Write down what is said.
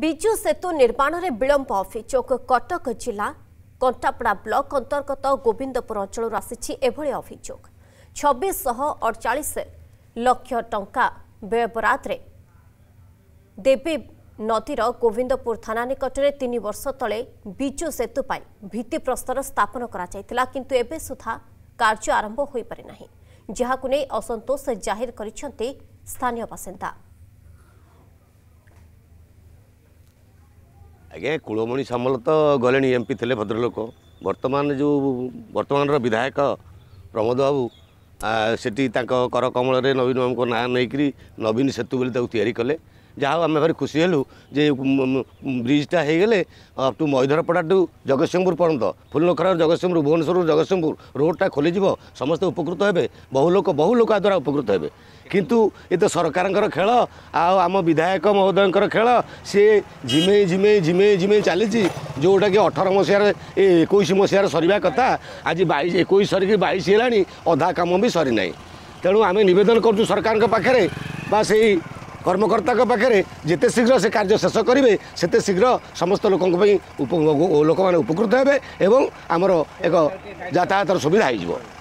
ବିଜୁ ସେତୁ ନିର୍ମାଣରେ ବିଳମ୍ବ ଅଭିଯୋଗ କଟକ ଜିଲ୍ଲା କଣ୍ଟାପଡ଼ା ବ୍ଲକ ଅନ୍ତର୍ଗତ ଗୋବିନ୍ଦପୁର ଅଞ୍ଚଳରୁ ଆସିଛି ଏଭଳି ଅଭିଯୋଗ ଛବିଶଶହ ଅଡ଼ଚାଳିଶ ଲକ୍ଷ ଟଙ୍କା ବ୍ୟୟବରାଦରେ ଦେବୀ ନଦୀର ଗୋବିନ୍ଦପୁର ଥାନା ନିକଟରେ ତିନି ବର୍ଷ ତଳେ ବିଜୁ ସେତୁ ପାଇଁ ଭିତ୍ତିପ୍ରସ୍ତର ସ୍ଥାପନ କରାଯାଇଥିଲା କିନ୍ତୁ ଏବେ ସୁଦ୍ଧା କାର୍ଯ୍ୟ ଆରମ୍ଭ ହୋଇପାରିନାହିଁ ଯାହାକୁ ନେଇ ଅସନ୍ତୋଷ ଜାହିର କରିଛନ୍ତି ସ୍ଥାନୀୟ ବାସିନ୍ଦା अनि कुमणि समाल त गले एमपीले भद्रलोक बर्तमान जो बर्तमान विधायक प्रमोद बाबु सठी कर कमल नवीन बाबुको नाँ नैक नवीन सेतुब त्यो तिरि कले ଯାହା ହଉ ଆମେ ଭାରି ଖୁସି ହେଲୁ ଯେ ବ୍ରିଜ୍ଟା ହେଇଗଲେ up to Mayudharpada to Jagatsinghpur ପର୍ଯ୍ୟନ୍ତ ଫୁଲନଖରାରୁ ଜଗତସିଂହପୁର ଭୁବନେଶ୍ୱରରୁ ଜଗତସିଂହପୁର ରୋଡ଼୍ଟା ଖୋଲିଯିବ ସମସ୍ତେ ଉପକୃତ ହେବେ ବହୁ ଲୋକ ବହୁ ଲୋକ ଏହା ଦ୍ୱାରା ଉପକୃତ ହେବେ କିନ୍ତୁ ଏ ତ ସରକାରଙ୍କର ଖେଳ ଆଉ ଆମ ବିଧାୟକ ମହୋଦୟଙ୍କର ଖେଳ ସିଏ ଝିମେଇ ଝିମେଇ ଝିମେଇ ଝିମେଇ ଚାଲିଛି ଯେଉଁଟାକି ଅଠର ମସିହାରେ ଏ ଏକୋଇଶ ମସିହାରେ ସରିବା କଥା ଆଜି ବାଇଶ ଏକୋଇଶ ସରିକି ବାଇଶ ହେଲାଣି ଅଧା କାମ ବି ସରିନାହିଁ ତେଣୁ ଆମେ ନିବେଦନ କରୁଛୁ ସରକାରଙ୍କ ପାଖରେ ବା ସେଇ Karmakartako bakere, jete zigro ze karjo sasokarri behin, jete zigro samazta lukumenean upogurtu nahi behin, egun, hamaro, eko jatea tarsobidea nahi dugu.